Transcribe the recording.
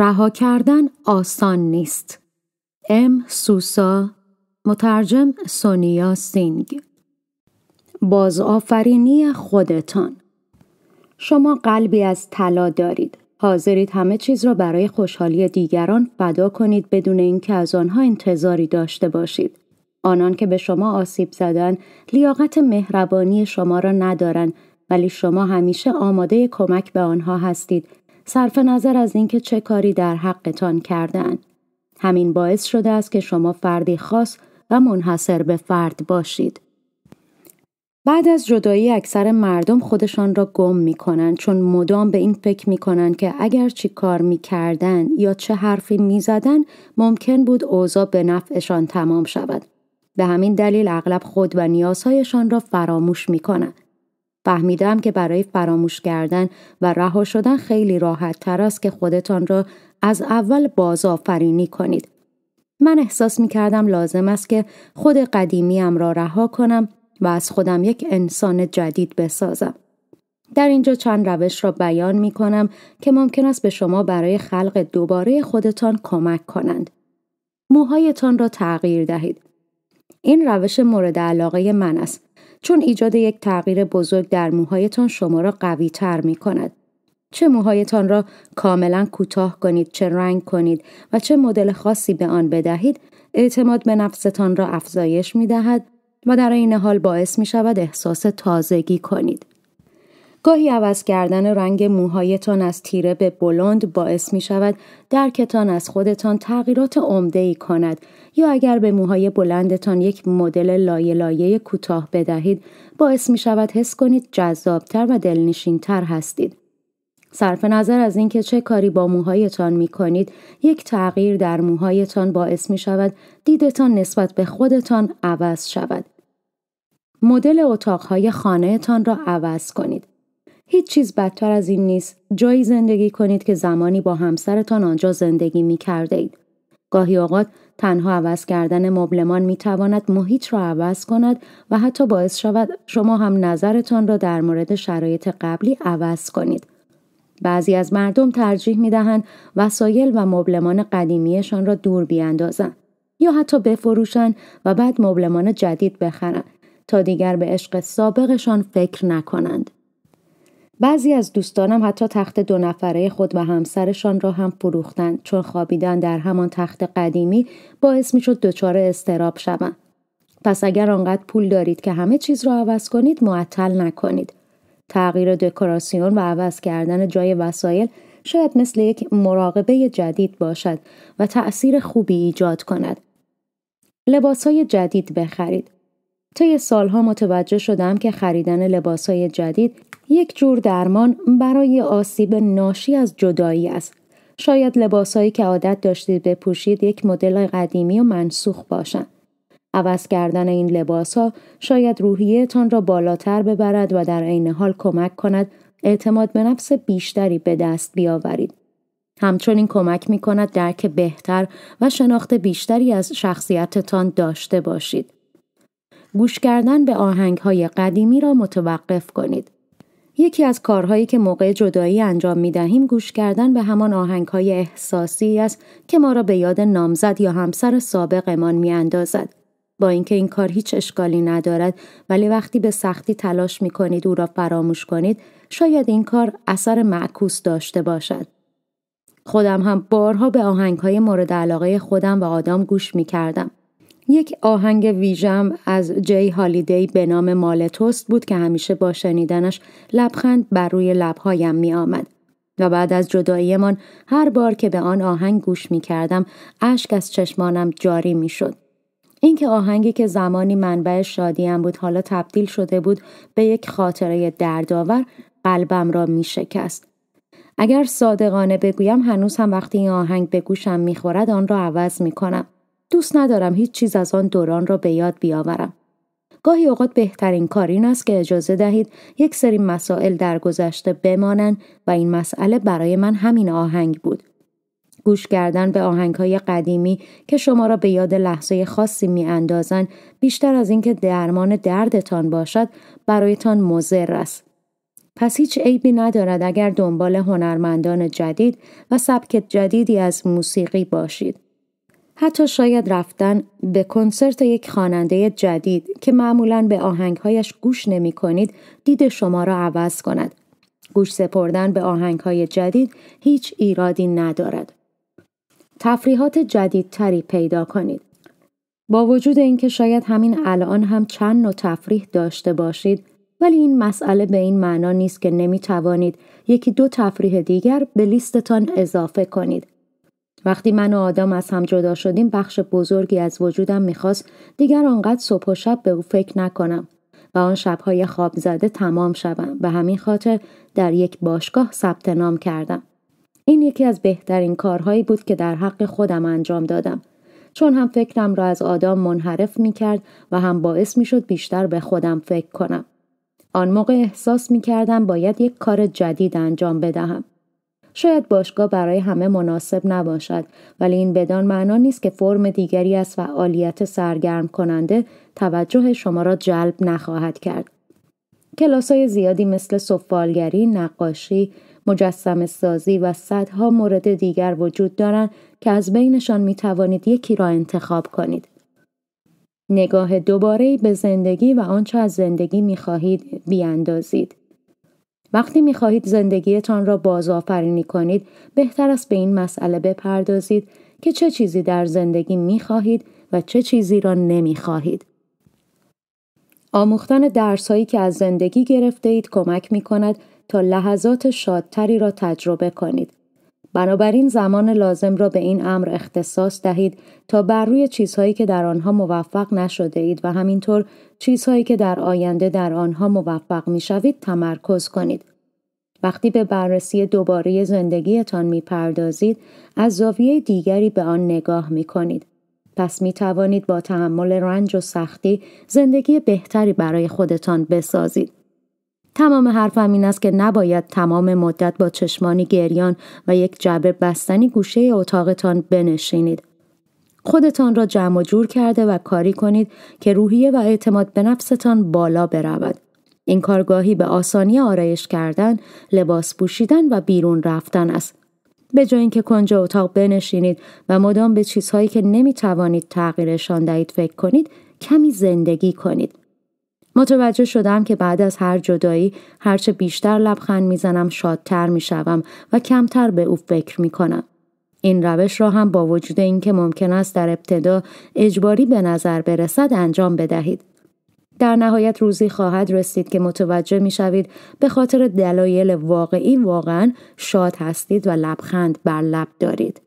رها کردن آسان نیست. ام سوسا مترجم سونیا سینگ بازآفرینی خودتان شما قلبی از طلا دارید. حاضرید همه چیز را برای خوشحالی دیگران فدا کنید بدون اینکه از آنها انتظاری داشته باشید. آنان که به شما آسیب زدن لیاقت مهربانی شما را ندارند ولی شما همیشه آماده کمک به آنها هستید صرف نظر از اینکه چه کاری در حقتان کردن. همین باعث شده است که شما فردی خاص و منحصر به فرد باشید. بعد از جدایی اکثر مردم خودشان را گم می کنند چون مدام به این فکر می کنند که اگر چی کار می کردن یا چه حرفی می زدن ممکن بود اوضاع به نفعشان تمام شود. به همین دلیل اغلب خود و نیازهایشان را فراموش می کنند. فهمیدم که برای فراموش کردن و رها شدن خیلی راحت تر است که خودتان را از اول بازآفرینی کنید. من احساس می کردم لازم است که خود قدیمیم را رها کنم و از خودم یک انسان جدید بسازم. در اینجا چند روش را بیان می کنم که ممکن است به شما برای خلق دوباره خودتان کمک کنند. موهایتان را تغییر دهید. این روش مورد علاقه من است. چون ایجاد یک تغییر بزرگ در موهایتان شما را قوی تر می کند. چه موهایتان را کاملا کوتاه کنید چه رنگ کنید و چه مدل خاصی به آن بدهید اعتماد به نفستان را افزایش می دهد و در این حال باعث می شود احساس تازگی کنید. گاهی عوض کردن رنگ موهایتان از تیره به بلند باعث می شود درکتان از خودتان تغییرات عمده ای کند یا اگر به موهای بلندتان یک مدل لایه لایه کوتاه بدهید باعث می شود حس کنید جذابتر و دلنشینتر هستید. صرف نظر از اینکه چه کاری با موهایتان می کنید، یک تغییر در موهایتان باعث می شود دیدتان نسبت به خودتان عوض شود. مدل اتاقهای خانهتان را عوض کنید. هیچ چیز بدتر از این نیست جایی زندگی کنید که زمانی با همسرتان آنجا زندگی می کرده اید. گاهی اوقات تنها عوض کردن مبلمان می تواند محیط را عوض کند و حتی باعث شود شما هم نظرتان را در مورد شرایط قبلی عوض کنید. بعضی از مردم ترجیح می دهند وسایل و مبلمان قدیمیشان را دور بیاندازند یا حتی بفروشند و بعد مبلمان جدید بخرند تا دیگر به عشق سابقشان فکر نکنند. بعضی از دوستانم حتی تخت دو نفره خود و همسرشان را هم فروختند چون خوابیدن در همان تخت قدیمی باعث می شد دچار استراب شوند پس اگر آنقدر پول دارید که همه چیز را عوض کنید معطل نکنید تغییر دکوراسیون و عوض کردن جای وسایل شاید مثل یک مراقبه جدید باشد و تأثیر خوبی ایجاد کند لباس های جدید بخرید طی سالها متوجه شدم که خریدن لباسهای جدید یک جور درمان برای آسیب ناشی از جدایی است. شاید لباسهایی که عادت داشتید بپوشید یک مدل قدیمی و منسوخ باشند. عوض کردن این لباس ها شاید تان را بالاتر ببرد و در عین حال کمک کند اعتماد به نفس بیشتری به دست بیاورید. همچنین کمک می کند درک بهتر و شناخت بیشتری از شخصیتتان داشته باشید. گوش کردن به آهنگ های قدیمی را متوقف کنید. یکی از کارهایی که موقع جدایی انجام می دهیم گوش کردن به همان آهنگ های احساسی است که ما را به یاد نامزد یا همسر سابقمان می اندازد. با اینکه این کار هیچ اشکالی ندارد ولی وقتی به سختی تلاش می کنید او را فراموش کنید شاید این کار اثر معکوس داشته باشد. خودم هم بارها به آهنگ های مورد علاقه خودم و آدم گوش می کردم. یک آهنگ ویژم از جی هالیدی به نام مال توست بود که همیشه با شنیدنش لبخند بر روی لبهایم می آمد. و بعد از جداییمان هر بار که به آن آهنگ گوش می کردم اشک از چشمانم جاری می شد. اینکه آهنگی که زمانی منبع شادیم بود حالا تبدیل شده بود به یک خاطره دردآور قلبم را می شکست. اگر صادقانه بگویم هنوز هم وقتی این آهنگ به گوشم خورد آن را عوض می کنم. دوست ندارم هیچ چیز از آن دوران را به یاد بیاورم. گاهی اوقات بهترین کار این است که اجازه دهید یک سری مسائل گذشته بمانند و این مسئله برای من همین آهنگ بود. گوش کردن به آهنگ قدیمی که شما را به یاد لحظه خاصی می بیشتر از اینکه درمان دردتان باشد برایتان مضر است. پس هیچ عیبی ندارد اگر دنبال هنرمندان جدید و سبک جدیدی از موسیقی باشید. حتی شاید رفتن به کنسرت یک خواننده جدید که معمولا به آهنگهایش گوش نمی کنید دید شما را عوض کند. گوش سپردن به آهنگهای جدید هیچ ایرادی ندارد. تفریحات جدیدتری پیدا کنید. با وجود اینکه شاید همین الان هم چند نوع تفریح داشته باشید ولی این مسئله به این معنا نیست که نمی توانید یکی دو تفریح دیگر به لیستتان اضافه کنید وقتی من و آدم از هم جدا شدیم بخش بزرگی از وجودم میخواست دیگر آنقدر صبح و شب به او فکر نکنم و آن شبهای خواب زده تمام شوم به همین خاطر در یک باشگاه ثبت نام کردم این یکی از بهترین کارهایی بود که در حق خودم انجام دادم چون هم فکرم را از آدم منحرف می کرد و هم باعث می بیشتر به خودم فکر کنم آن موقع احساس می باید یک کار جدید انجام بدهم شاید باشگاه برای همه مناسب نباشد ولی این بدان معنا نیست که فرم دیگری از فعالیت سرگرم کننده توجه شما را جلب نخواهد کرد کلاس های زیادی مثل سفالگری، نقاشی، مجسم سازی و صدها مورد دیگر وجود دارند که از بینشان می توانید یکی را انتخاب کنید. نگاه دوباره به زندگی و آنچه از زندگی می خواهید بیاندازید. وقتی میخواهید زندگیتان را بازآفرینی کنید بهتر است به این مسئله بپردازید که چه چیزی در زندگی می و چه چیزی را نمی آموختن درسهایی که از زندگی گرفته اید کمک می کند تا لحظات شادتری را تجربه کنید. بنابراین زمان لازم را به این امر اختصاص دهید تا بر روی چیزهایی که در آنها موفق نشده اید و همینطور چیزهایی که در آینده در آنها موفق می شوید تمرکز کنید. وقتی به بررسی دوباره زندگیتان می پردازید، از زاویه دیگری به آن نگاه می کنید. پس می توانید با تحمل رنج و سختی زندگی بهتری برای خودتان بسازید. تمام حرفم این است که نباید تمام مدت با چشمانی گریان و یک جبه بستنی گوشه اتاقتان بنشینید. خودتان را جمع و جور کرده و کاری کنید که روحیه و اعتماد به نفستان بالا برود. این کارگاهی به آسانی آرایش کردن، لباس پوشیدن و بیرون رفتن است. به جای اینکه کنج اتاق بنشینید و مدام به چیزهایی که نمی توانید تغییرشان دهید فکر کنید، کمی زندگی کنید. متوجه شدم که بعد از هر جدایی هرچه بیشتر لبخند میزنم شادتر میشوم و کمتر به او فکر میکنم این روش را هم با وجود اینکه ممکن است در ابتدا اجباری به نظر برسد انجام بدهید در نهایت روزی خواهد رسید که متوجه میشوید به خاطر دلایل واقعی واقعا شاد هستید و لبخند بر لب دارید.